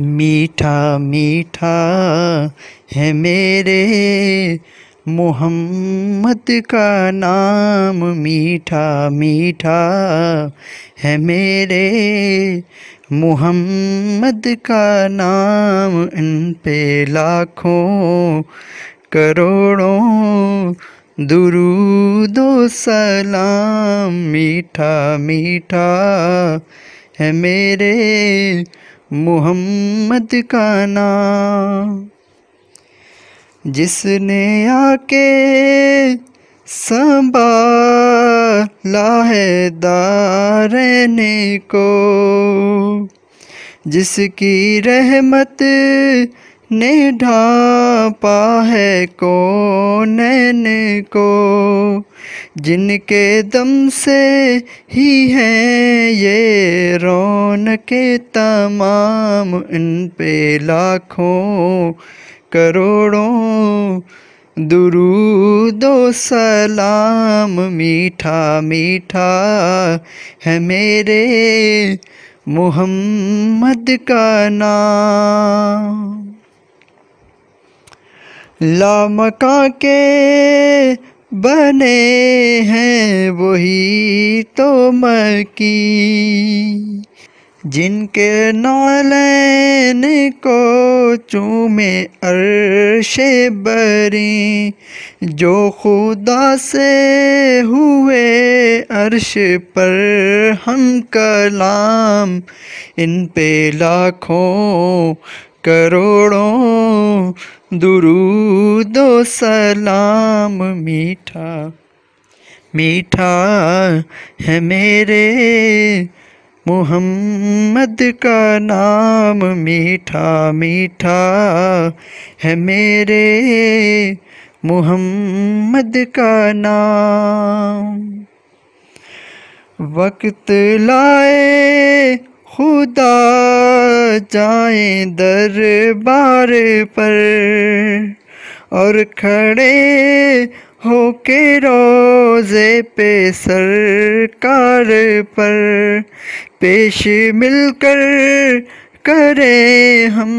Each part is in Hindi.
मीठा मीठा है मेरे मोहम्मद का नाम मीठा मीठा है मेरे मोहम्मद का नाम इन पे लाखों करोड़ों दुरूदो सलाम मीठा मीठा है मेरे मुहम्मद का नाम जिसने आके संभाला है दारने को जिसकी रहमत ने ढा पा है को नैन को जिनके दम से ही हैं ये रौन के तमाम इन पे लाखों करोड़ों दुरूदो सलाम मीठा मीठा है मेरे मोहम्मद का नाम लामका के बने हैं वही तो मकी जिनके नौलैन को चूमे अरशे बरी जो खुदा से हुए अरश पर हम कलाम इन पे लाखों करोड़ों दुरूदो सलाम मीठा मीठा है मेरे मोहम्मद का नाम मीठा मीठा है मेरे मोहम्मद का नाम वक्त लाए खुदा जाए दरबार पर और खड़े होके रोज़े पे सरकार पर पेश मिलकर करें हम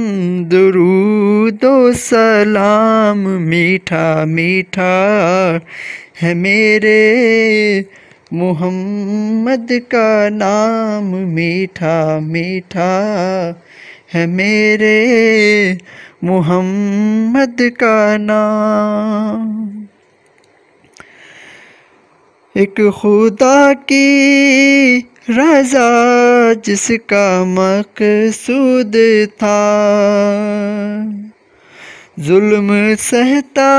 दरूदो सलाम मीठा मीठा है मेरे मोहम्मद का नाम मीठा मीठा है मेरे मोहम्मद का नाम एक खुदा की रजा जिसका मकसूद था जुल्म सहता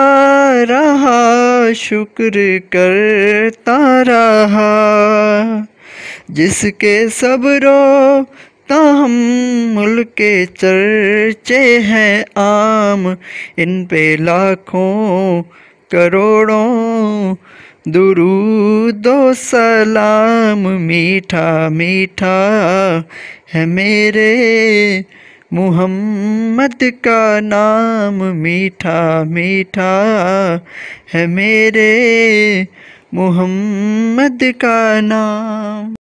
रहा शुक्र करता रहा जिसके सबरो हम मुल्क के चर्चे हैं आम इन पे लाखों करोड़ों दुरूदो सलाम मीठा मीठा है मेरे मोहम्मद का नाम मीठा मीठा है मेरे मोहम्मद का नाम